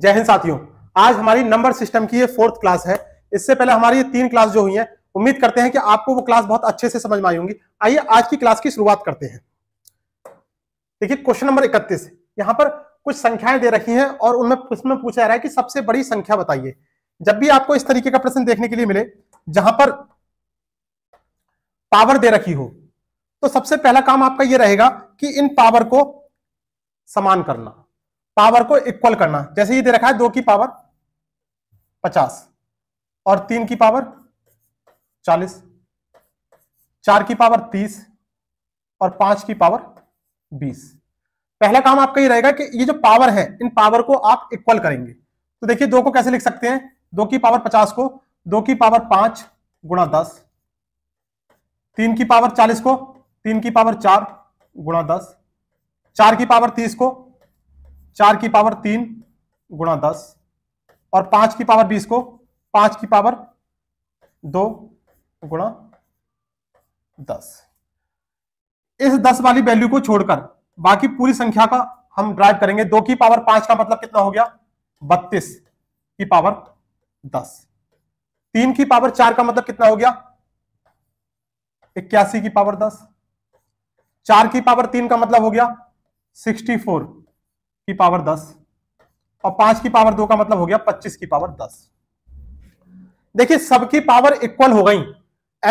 जय हिंद साथियों आज हमारी नंबर सिस्टम की ये फोर्थ क्लास है इससे पहले हमारी ये तीन क्लास जो हुई है उम्मीद करते हैं कि आपको वो क्लास बहुत अच्छे से समझ में आई होंगी आइए आज की क्लास की शुरुआत करते हैं देखिए क्वेश्चन नंबर इकतीस यहाँ पर कुछ संख्याएं दे रखी हैं और उनमें उसमें पूछा जा रहा है कि सबसे बड़ी संख्या बताइए जब भी आपको इस तरीके का प्रश्न देखने के लिए मिले जहां पर पावर दे रखी हो तो सबसे पहला काम आपका यह रहेगा कि इन पावर को समान करना पावर को इक्वल करना जैसे ये दे रखा है दो की पावर पचास और तीन की पावर चालीस चार की पावर तीस और पांच की पावर बीस पहला काम आपका ये रहेगा कि ये जो पावर है इन पावर को आप इक्वल करेंगे तो देखिए दो को कैसे लिख सकते हैं दो की पावर पचास को दो की पावर पांच गुणा दस तीन की पावर चालीस को तीन की पावर चार गुणा दस चार की पावर तीस को चार की पावर तीन गुणा दस और पांच की पावर बीस को पांच की पावर दो गुणा दस इस दस वाली वैल्यू को छोड़कर बाकी पूरी संख्या का हम ड्राइव करेंगे दो की पावर पांच का मतलब कितना हो गया बत्तीस की पावर दस तीन की पावर चार का मतलब कितना हो गया इक्यासी की पावर दस चार की पावर तीन का मतलब हो गया सिक्सटी फोर की पावर दस और पांच की पावर दो का मतलब हो गया पच्चीस की पावर दस देखिए सबकी पावर इक्वल हो गई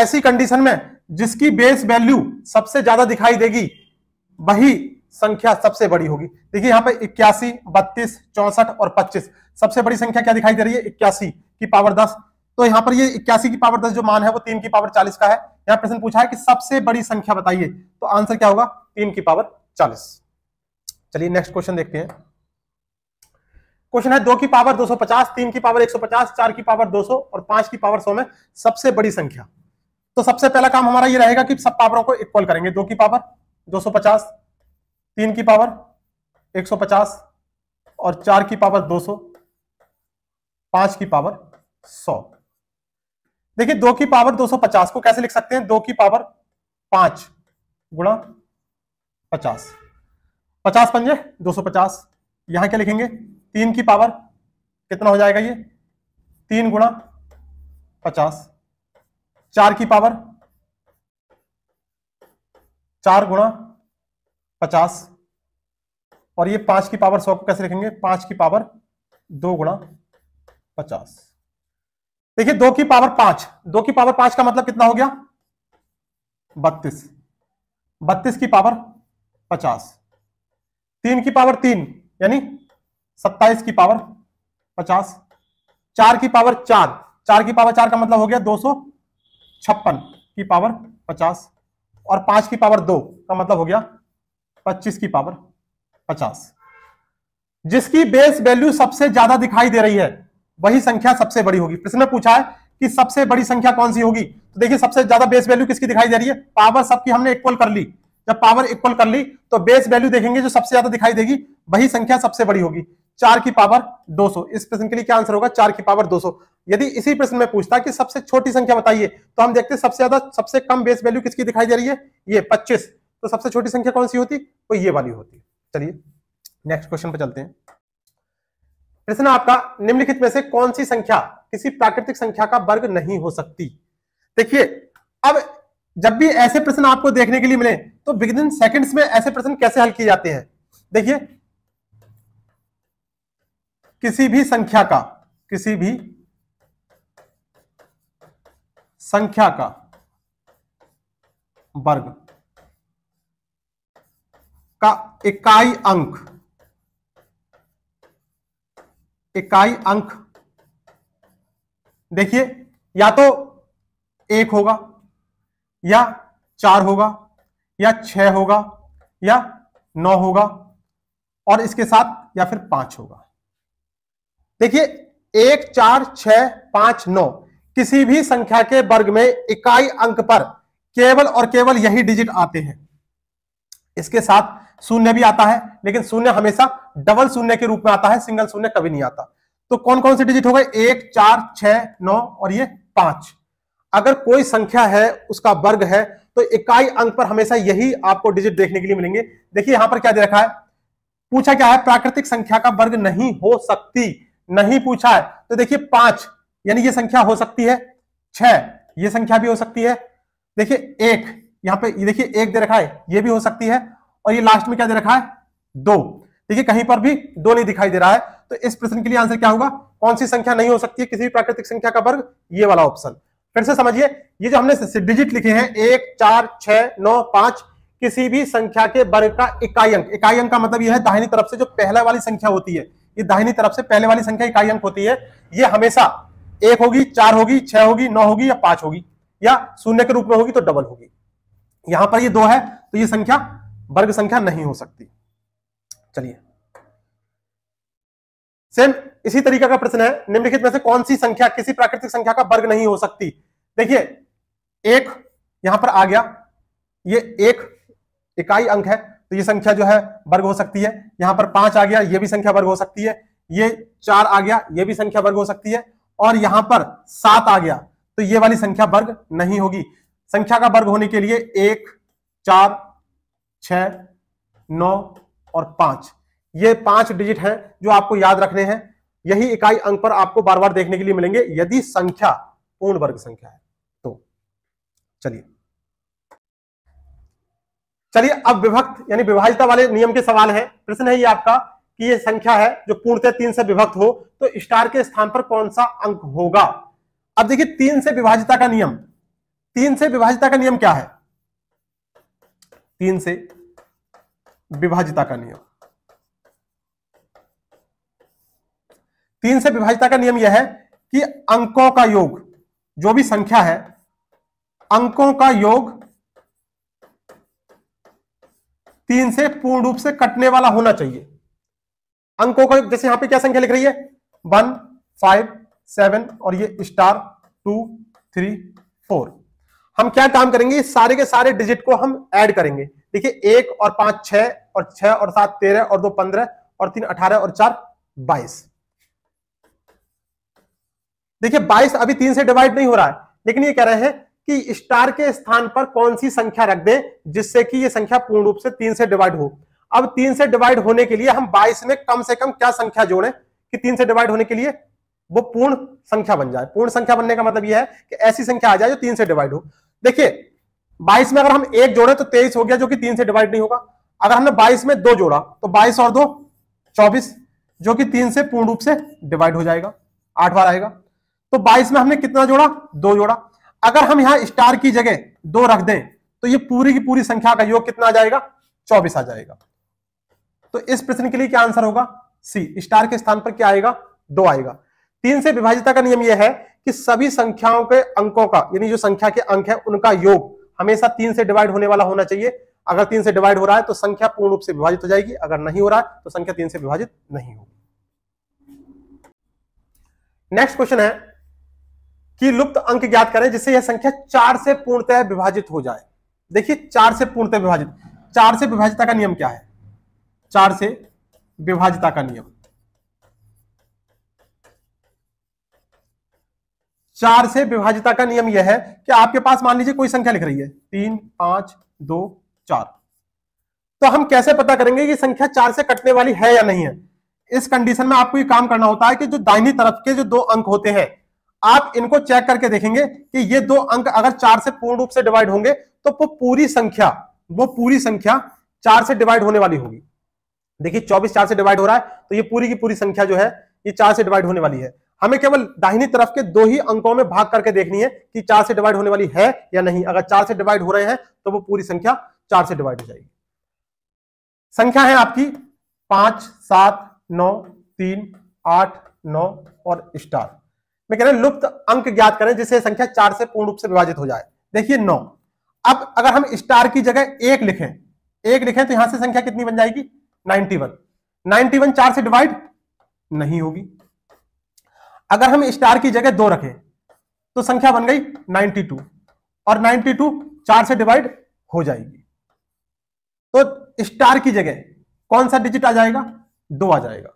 ऐसी कंडीशन में जिसकी बेस वैल्यू सबसे ज्यादा दिखाई देगी वही संख्या सबसे बड़ी होगी देखिए यहां पे इक्यासी बत्तीस चौसठ और पच्चीस सबसे बड़ी संख्या क्या दिखाई दे रही है इक्यासी की पावर दस तो यहां पर ये इक्यासी की पावर दस जो मान है वो तीन की पावर चालीस का है यहां प्रश्न पूछा है कि सबसे बड़ी संख्या बताइए तो आंसर क्या होगा तीन की पावर चालीस चलिए नेक्स्ट क्वेश्चन देखते हैं क्वेश्चन है दो की पावर 250, तीन की पावर 150, चार की पावर 200 और पांच की पावर 100 में सबसे बड़ी संख्या तो सबसे पहला काम हमारा ये रहेगा कि सब पावरों को इक्वल करेंगे दो की पावर 250, तीन की पावर 150 और चार की पावर 200, पांच की पावर 100। देखिए दो की पावर 250 को कैसे लिख सकते हैं दो की पावर पांच गुणा पचास पचास पंजे दो सौ पचास यहां क्या लिखेंगे तीन की पावर कितना हो जाएगा ये तीन गुणा पचास चार की पावर चार गुणा पचास और ये पांच की पावर सौ को कैसे लिखेंगे पांच की पावर दो गुणा पचास देखिए दो की पावर पांच दो की पावर पांच का मतलब कितना हो गया बत्तीस बत्तीस की पावर पचास तीन की पावर तीन यानी सत्ताईस की पावर पचास चार की पावर चार चार की पावर चार का मतलब हो गया दो सौ छप्पन की पावर पचास और पांच की पावर दो का मतलब हो गया पच्चीस की पावर पचास जिसकी बेस वैल्यू सबसे ज्यादा दिखाई दे रही है वही संख्या सबसे बड़ी होगी प्रश्न पूछा है कि सबसे बड़ी संख्या कौन सी होगी तो देखिए सबसे ज्यादा बेस वैल्यू किसकी दिखाई दे रही है पावर सबकी हमने इक्वल कर ली जब पावर इक्वल कर ली तो बेस वैल्यू देखेंगे जो सबसे ज्यादा दिखाई देगी वही संख्या सबसे बड़ी होगी चार की पावर 200 इस प्रश्न के लिए क्या आंसर होगा चार की पावर 200 यदि इसी प्रश्न में पूछता कि सबसे छोटी संख्या बताइए तो हम देखते सबसे ज्यादा सबसे कम बेस वैल्यू किसकी दिखाई दे रही है ये 25 तो सबसे छोटी संख्या कौन सी होती वो ये वाली होती चलिए नेक्स्ट क्वेश्चन पर चलते हैं प्रश्न आपका निम्नलिखित में से कौन सी संख्या किसी प्राकृतिक संख्या का वर्ग नहीं हो सकती देखिए अब जब भी ऐसे प्रश्न आपको देखने के लिए मिले तो विद इन सेकेंड्स में ऐसे प्रश्न कैसे हल किए जाते हैं देखिए किसी भी संख्या का किसी भी संख्या का वर्ग का इकाई अंक इकाई अंक देखिए या तो एक होगा या चार होगा या छह होगा या नौ होगा और इसके साथ या फिर पांच होगा देखिए एक चार छ पांच नौ किसी भी संख्या के वर्ग में इकाई अंक पर केवल और केवल यही डिजिट आते हैं इसके साथ शून्य भी आता है लेकिन शून्य हमेशा डबल शून्य के रूप में आता है सिंगल शून्य कभी नहीं आता तो कौन कौन से डिजिट हो गए एक चार छ नौ और ये पांच अगर कोई संख्या है उसका वर्ग है तो इकाई अंक पर हमेशा यही आपको डिजिट देखने के लिए मिलेंगे देखिए यहां पर क्या दे रखा है पूछा क्या है प्राकृतिक संख्या का वर्ग नहीं हो सकती नहीं पूछा है तो देखिए पांच यानी ये संख्या हो सकती है छह ये संख्या भी हो सकती है देखिए एक यहां पे देखिए एक दे रखा है ये भी हो सकती है और ये लास्ट में क्या दे रखा है दो देखिए कहीं पर भी दो नहीं दिखाई दे रहा है तो इस प्रश्न के लिए आंसर क्या होगा कौन सी संख्या नहीं हो सकती है किसी भी प्राकृतिक संख्या का वर्ग ये वाला ऑप्शन फिर से समझिए ये जो हमने डिजिट लिखे हैं एक चार छ नौ पांच किसी भी संख्या के वर्ग का इकाई अंक इकाई अंक का मतलब यह है दाहिनी तरफ से जो पहले वाली संख्या होती है ये दाहिनी तरफ से पहले वाली संख्या इकाई अंक होती है ये हमेशा एक होगी चार होगी छह होगी नौ होगी या पांच होगी या शून्य के रूप में होगी तो डबल होगी यहां पर ये दो है तो ये संख्या वर्ग संख्या नहीं हो सकती चलिए सेम इसी तरीका का प्रश्न है निम्नलिखित में से कौन सी संख्या किसी प्राकृतिक संख्या का वर्ग नहीं हो सकती देखिए एक यहां पर आ गया ये एक इकाई अंक है तो ये संख्या जो है वर्ग हो सकती है यहां पर पांच आ गया ये भी संख्या वर्ग हो सकती है ये चार आ गया ये भी संख्या वर्ग हो सकती है और यहां पर सात आ गया तो ये वाली संख्या वर्ग नहीं होगी संख्या का वर्ग होने के लिए एक चार छ नौ और पांच ये पांच डिजिट हैं जो आपको याद रखने हैं यही इकाई अंक पर आपको बार बार देखने के लिए मिलेंगे यदि संख्या पूर्ण वर्ग संख्या है तो चलिए चलिए अब विभक्त यानी विभाजिता वाले नियम के सवाल है प्रश्न है ये आपका कि ये संख्या है जो पूर्णतः तीन से विभक्त हो तो स्टार के स्थान पर कौन सा अंक होगा अब देखिए तीन से विभाजिता का नियम तीन से विभाजिता का नियम क्या है तीन से विभाजिता का नियम तीन से विभाजिता का नियम यह है कि अंकों का योग जो भी संख्या है अंकों का योग तीन से पूर्ण रूप से कटने वाला होना चाहिए अंकों का जैसे यहां पे क्या संख्या लिख रही है वन फाइव सेवन और ये स्टार टू थ्री फोर हम क्या काम करेंगे सारे के सारे डिजिट को हम ऐड करेंगे देखिए एक और पांच छह और छह और सात तेरह और दो पंद्रह और तीन अठारह और चार बाईस देखिए 22 अभी तीन से डिवाइड नहीं हो रहा है लेकिन ये कह रहे हैं कि स्टार के स्थान पर कौन सी संख्या रख दें जिससे कि ये संख्या पूर्ण रूप से तीन से डिवाइड हो अब तीन से डिवाइड होने के लिए हम बाईस में कम से कम क्या संख्या जोड़ें कि तीन से डिवाइड होने के लिए वो पूर्ण संख्या बन जाए पूर्ण संख्या बनने का मतलब यह है कि ऐसी संख्या आ जाए जो तीन से डिवाइड हो देखिए बाईस में अगर हम एक जोड़े तो तेईस हो गया जो कि तीन से डिवाइड नहीं होगा अगर हमने बाईस में दो जोड़ा तो बाईस और दो चौबीस जो कि तीन से पूर्ण रूप से डिवाइड हो जाएगा आठ बार आएगा तो 22 में हमने कितना जोड़ा दो जोड़ा अगर हम यहां स्टार की जगह दो रख दें तो ये पूरी की पूरी संख्या का योग कितना आ जाएगा चौबीस आ जाएगा तो इस प्रश्न के लिए क्या आंसर होगा सी स्टार के स्थान पर क्या आएगा दो आएगा तीन से विभाजिता का नियम यह है कि सभी संख्याओं के अंकों का यानी जो संख्या के अंक है उनका योग हमेशा तीन से डिवाइड होने वाला होना चाहिए अगर तीन से डिवाइड हो रहा है तो संख्या पूर्ण रूप से विभाजित हो जाएगी अगर नहीं हो रहा है तो संख्या तीन से विभाजित नहीं होगी नेक्स्ट क्वेश्चन है की लुप्त अंक ज्ञात करें जिससे यह संख्या चार से पूर्णतः विभाजित हो जाए देखिए चार से पूर्णतः विभाजित चार से विभाजिता का नियम क्या है चार से विभाजिता का नियम चार से विभाजिता का नियम यह है कि आपके पास मान लीजिए कोई संख्या लिख रही है तीन पांच दो चार तो हम कैसे पता करेंगे कि संख्या चार से कटने वाली है या नहीं है इस कंडीशन में आपको ये काम करना होता है कि जो दाहिनी तरफ के जो दो अंक होते हैं आप इनको चेक करके देखेंगे कि ये दो अंक अगर चार से पूर्ण रूप से डिवाइड होंगे तो वो पूरी संख्या वो पूरी संख्या चार से डिवाइड होने वाली होगी देखिए चौबीस चार से डिवाइड हो रहा है तो ये पूरी की पूरी संख्या जो है ये चार से डिवाइड होने वाली है हमें केवल दाहिनी तरफ के दो ही अंकों में भाग करके देखनी है कि चार से डिवाइड होने वाली है या नहीं अगर चार से डिवाइड हो रहे हैं तो वो पूरी संख्या चार से डिवाइड हो जाएगी संख्या है आपकी पांच सात नौ तीन आठ नौ और स्टार मैं कह रहा हूं लुप्त अंक ज्ञात करें जिससे संख्या चार से पूर्ण रूप से विभाजित हो जाए देखिए नौ अब अगर हम स्टार की जगह एक लिखें एक लिखें तो यहां से संख्या कितनी बन जाएगी नाइनटी वन नाइनटी वन चार से डिवाइड नहीं होगी अगर हम स्टार की जगह दो रखें तो संख्या बन गई 92 और 92 चार से डिवाइड हो जाएगी तो स्टार की जगह कौन सा डिजिट आ जाएगा दो आ जाएगा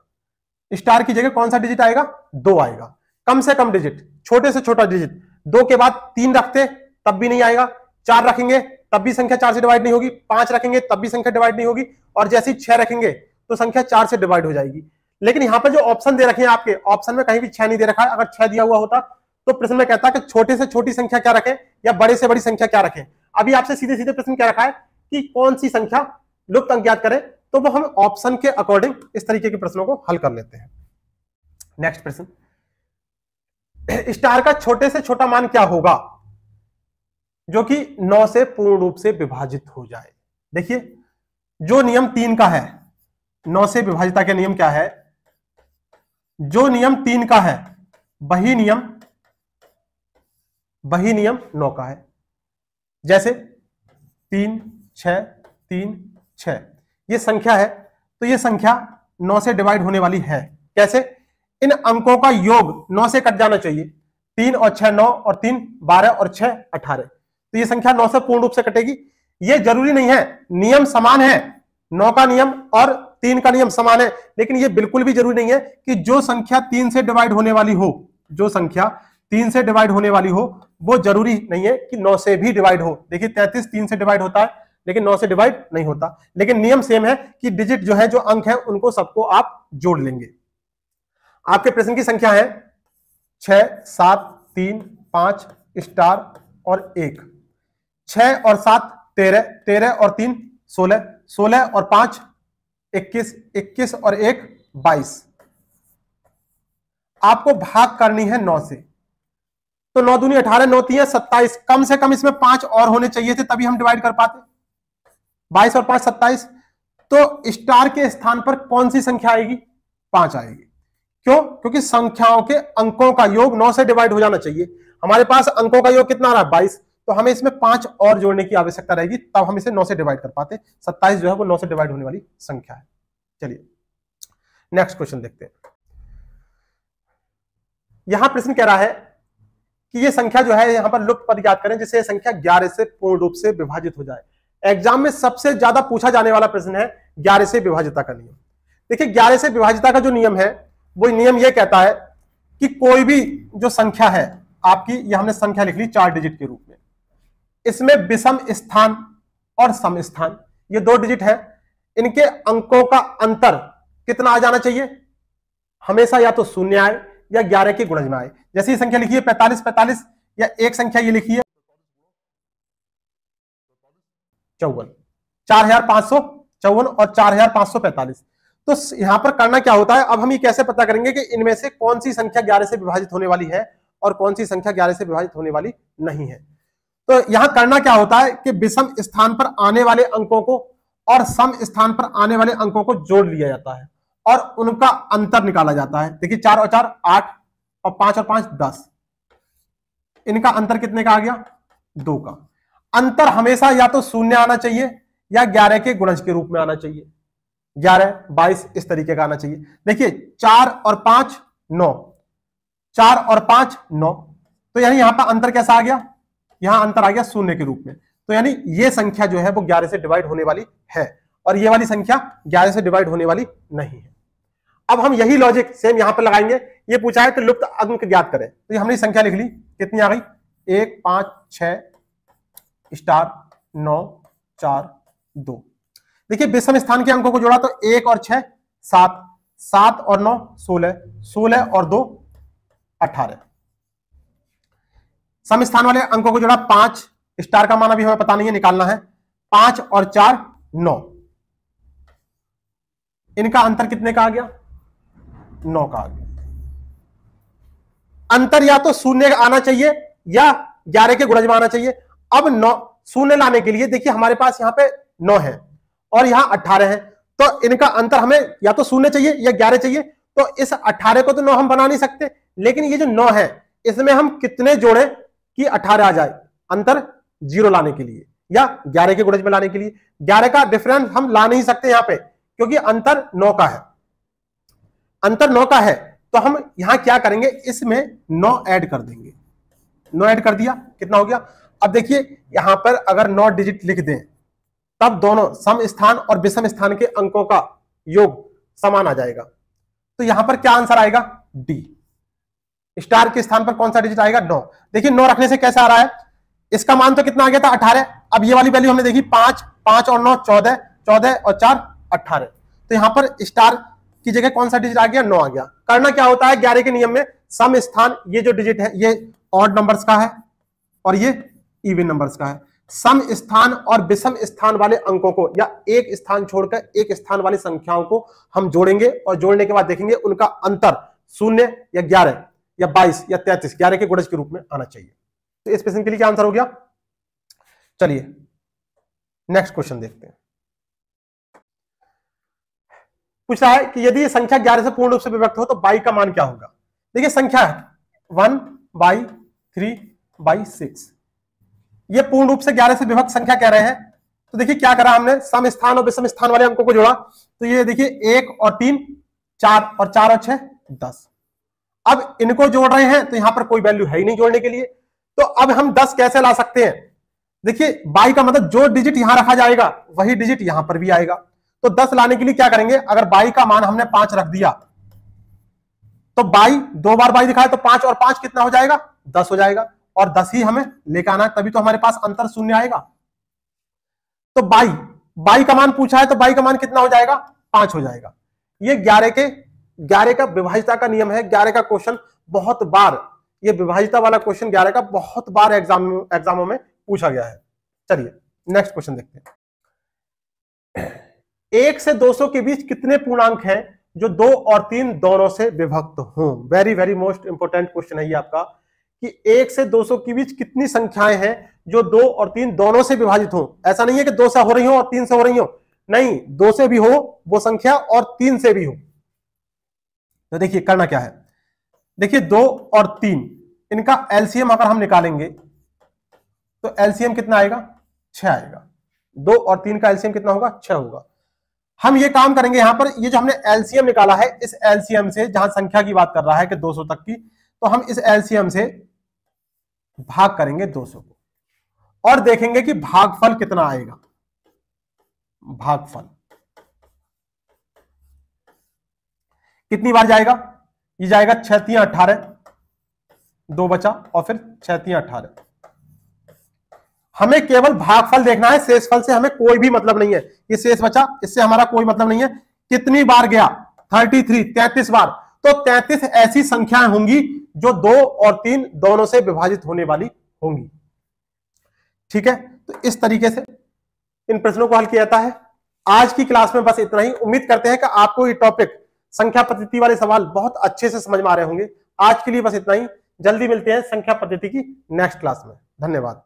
स्टार की जगह कौन सा डिजिट आएगा दो आएगा कम से कम डिजिट छोटे से छोटा डिजिट दो के बाद तीन रखते तब भी नहीं आएगा चार रखेंगे तब भी संख्या चार से डिवाइड नहीं होगी पांच रखेंगे तब भी संख्या डिवाइड नहीं होगी और जैसे ही छह रखेंगे तो संख्या चार से डिवाइड हो जाएगी लेकिन यहां पर जो ऑप्शन दे रखे हैं आपके ऑप्शन में कहीं भी छह नहीं दे रखा है अगर छह दिया हुआ होता तो प्रश्न में कहता कि छोटे से छोटी संख्या क्या रखें या बड़े से बड़ी संख्या क्या रखें अभी आपसे सीधे सीधे प्रश्न क्या रखा है कि कौन सी संख्या लुप्त अंकियात करें तो वो हम ऑप्शन के अकॉर्डिंग इस तरीके के प्रश्नों को हल कर लेते हैं नेक्स्ट प्रश्न स्टार का छोटे से छोटा मान क्या होगा जो कि 9 से पूर्ण रूप से विभाजित हो जाए देखिए जो नियम तीन का है 9 से विभाजिता का नियम क्या है जो नियम तीन का है वही नियम वही नियम नौ का है जैसे तीन छ तीन छ ये संख्या है तो ये संख्या नौ से डिवाइड होने वाली है कैसे इन अंकों का योग नौ से कट जाना चाहिए तीन और छह नौ और तीन बारह और छह अठारह तो ये संख्या नौ से पूर्ण रूप से कटेगी ये जरूरी नहीं है नियम समान है नौ का नियम और तीन का नियम समान है लेकिन ये बिल्कुल भी जरूरी नहीं है कि जो संख्या तीन से डिवाइड होने वाली हो जो संख्या तीन से डिवाइड होने वाली हो वो जरूरी नहीं है कि नौ से भी डिवाइड हो देखिए तैतीस तीन से डिवाइड होता है लेकिन नौ से डिवाइड नहीं होता लेकिन नियम सेम है कि डिजिट जो है जो अंक है उनको सबको आप जोड़ लेंगे आपके प्रश्न की संख्या है छ सात तीन पांच स्टार और एक छ और सात तेरह तेरह और तीन सोलह सोलह और पांच इक्कीस इक्कीस और एक बाईस आपको भाग करनी है नौ से तो नौ दूनी अठारह नौ तीन सत्ताईस कम से कम इसमें पांच और होने चाहिए थे तभी हम डिवाइड कर पाते बाईस और पांच सत्ताईस तो स्टार के स्थान पर कौन सी संख्या आएगी पांच आएगी क्यों क्योंकि संख्याओं के अंकों का योग नौ से डिवाइड हो जाना चाहिए हमारे पास अंकों का योग कितना आ रहा है बाईस तो हमें इसमें पांच और जोड़ने की आवश्यकता रहेगी तब हम इसे नौ से डिवाइड कर पाते सत्ताईस जो है वो नौ से डिवाइड होने वाली संख्या है चलिए नेक्स्ट क्वेश्चन देखते हैं यहां प्रश्न कह रहा है कि ये संख्या जो है यहां पर लुप्त पद याद करें जिससे संख्या ग्यारह से पूर्ण रूप से विभाजित हो जाए एग्जाम में सबसे ज्यादा पूछा जाने वाला प्रश्न है ग्यारह से विभाजिता का नियम देखिए ग्यारह से विभाजिता का जो नियम है वो नियम ये कहता है कि कोई भी जो संख्या है आपकी ये हमने संख्या लिख ली चार डिजिट के रूप में इसमें विषम स्थान और सम स्थान ये दो डिजिट है इनके अंकों का अंतर कितना आ जाना चाहिए हमेशा या तो शून्य आए या ग्यारह के गुणज में आए जैसे ये संख्या लिखी है पैंतालीस पैंतालीस या एक संख्या ये लिखी है चौवन चार हजार पांच सौ चौवन और चार हजार पांच सौ पैंतालीस तो यहां पर करना क्या होता है अब हम ये कैसे पता करेंगे कि इनमें से कौन सी संख्या ग्यारह से विभाजित होने वाली है और कौन सी संख्या ग्यारह से विभाजित होने वाली नहीं है तो यहां करना क्या होता है कि विषम स्थान पर आने वाले अंकों को और सम स्थान पर आने वाले अंकों को जोड़ लिया जाता है और उनका अंतर निकाला जाता है देखिए चार और चार आठ और पांच और पांच दस इनका अंतर कितने का आ गया दो का अंतर हमेशा या तो शून्य आना चाहिए या ग्यारह के गुणज के रूप में आना चाहिए ग्यारह बाईस इस तरीके का आना चाहिए देखिए चार और पांच नौ चार और पांच नौ तो यानी यहां पर अंतर कैसा आ गया यहां अंतर आ गया शून्य के रूप में तो यानी ये संख्या जो है वो ग्यारह से डिवाइड होने वाली है और ये वाली संख्या ग्यारह से डिवाइड होने वाली नहीं है अब हम यही लॉजिक सेम यहां पर लगाएंगे ये पूछा है कि लुप्त अंक ज्ञात करें तो ये हमने संख्या लिख ली कितनी आ गई एक पांच छ स्टार नौ चार दो देखिए विषम स्थान के अंकों को जोड़ा तो एक और छह सात सात और नौ सोलह सोलह और दो अठारह सम स्थान वाले अंकों को जोड़ा पांच स्टार का मान अभी हमें पता नहीं है निकालना है पांच और चार नौ इनका अंतर कितने का आ गया नौ का आ गया अंतर या तो शून्य आना चाहिए या ग्यारह के गुणज में आना चाहिए अब नौ शून्य लाने के लिए देखिए हमारे पास यहां पे नौ है और यहां अठारह है तो इनका अंतर हमें या तो शून्य चाहिए या ग्यारह चाहिए तो इस अठारह को तो नौ हम बना नहीं सकते लेकिन ये जो नौ है इसमें हम कितने जोड़े कि अठारह आ जाए अंतर जीरो लाने के लिए या ग्यारह के गुणज में लाने के लिए ग्यारह का डिफरेंस हम ला नहीं सकते यहां पे क्योंकि अंतर नौ का है अंतर नौ का है तो हम यहां क्या करेंगे इसमें नौ ऐड कर देंगे नौ ऐड कर दिया कितना हो गया अब देखिए यहां पर अगर नौ डिजिट लिख दें तब दोनों सम स्थान और विषम स्थान के अंकों का योग समान आ जाएगा तो यहां पर क्या आंसर आएगा डी स्टार के स्थान पर कौन सा डिजिट आएगा नौ देखिए नौ रखने से कैसा आ रहा है इसका मान तो कितना आ गया था अठारह अब ये वाली वैल्यू हमने देखी पांच पांच और नौ चौदह चौदह और चार अठारह तो यहां पर स्टार की जगह कौन सा डिजिट आ गया नौ आ गया करना क्या होता है ग्यारह के नियम में सम स्थान ये जो डिजिट है ये ऑड नंबर्स का है और ये इवन नंबर्स का है सम स्थान और विषम स्थान वाले अंकों को या एक स्थान छोड़कर एक स्थान वाली संख्याओं को हम जोड़ेंगे और जोड़ने के बाद देखेंगे उनका अंतर शून्य या ग्यारह या बाईस या तैतीस ग्यारह के गुणज के रूप में आना चाहिए तो इस प्रश्न के लिए क्या आंसर हो गया चलिए नेक्स्ट क्वेश्चन देखते हैं पूछा है कि यदि ये संख्या ग्यारह से पूर्ण रूप से विभक्त हो तो बाई का मान क्या होगा देखिए संख्या है one by three by six ये पूर्ण रूप से ग्यारह से विभक्त संख्या कह रहे हैं तो देखिए क्या करा हमने सम स्थान और विषम स्थान वाले अंकों को जोड़ा तो ये देखिए एक और तीन चार और चार और छह दस अब इनको जोड़ रहे हैं तो यहां पर कोई वैल्यू है ही नहीं जोड़ने के लिए तो अब हम दस कैसे ला सकते हैं देखिए बाई का मतलब जो डिजिट यहां रखा जाएगा वही डिजिट यहां पर भी आएगा तो दस लाने के लिए क्या करेंगे अगर बाई का मान हमने पांच रख दिया तो बाई दो बार बाई दिखाया तो पांच और पांच कितना हो जाएगा दस हो जाएगा और दस ही हमें लेकर आना है तभी तो हमारे पास अंतर शून्य आएगा तो बाई बाई का मान पूछा है तो बाई का मान कितना हो जाएगा पांच हो जाएगा ये ग्यारह के ग्यारह का विभाजिता का नियम है ग्यारह का क्वेश्चन बहुत बार ये विभाजिता वाला क्वेश्चन ग्यारह का बहुत बार एग्जाम एग्जामों में पूछा गया है चलिए नेक्स्ट क्वेश्चन देखते हैं एक से सौ के बीच कितने पूर्णांक हैं जो दो और तीन दोनों से विभक्त हो very very most important question है ये आपका कि एक से 200 के बीच कितनी संख्याएं हैं जो दो और तीन दोनों से विभाजित हो ऐसा नहीं है कि दो से हो रही हो और तीन से हो रही हो नहीं दो से भी हो वो संख्या और तीन से भी हो तो देखिए करना क्या है देखिए दो और तीन इनका एलसीएम अगर हम निकालेंगे तो एलसीएम कितना आएगा छह आएगा दो और तीन का एलसीएम कितना होगा छह होगा हम ये काम करेंगे यहां पर ये जो हमने एलसीएम निकाला है इस एलसीएम से जहां संख्या की बात कर रहा है कि 200 तक की तो हम इस एलसीएम से भाग करेंगे 200 को और देखेंगे कि भागफल कितना आएगा भागफल कितनी बार जाएगा ये जाएगा छतिया अठारह दो बचा और फिर छतिया अठारह हमें केवल भागफल देखना है शेष फल से हमें कोई भी मतलब नहीं है ये शेष बचा इससे हमारा कोई मतलब नहीं है कितनी बार गया 33 33 बार तो 33 ऐसी संख्याएं होंगी जो दो और तीन दोनों से विभाजित होने वाली होंगी ठीक है तो इस तरीके से इन प्रश्नों को हल किया जाता है आज की क्लास में बस इतना ही उम्मीद करते हैं कि आपको ये टॉपिक संख्या पद्धति वाले सवाल बहुत अच्छे से समझ में आ रहे होंगे आज के लिए बस इतना ही जल्दी मिलते हैं संख्या पद्धति की नेक्स्ट क्लास में धन्यवाद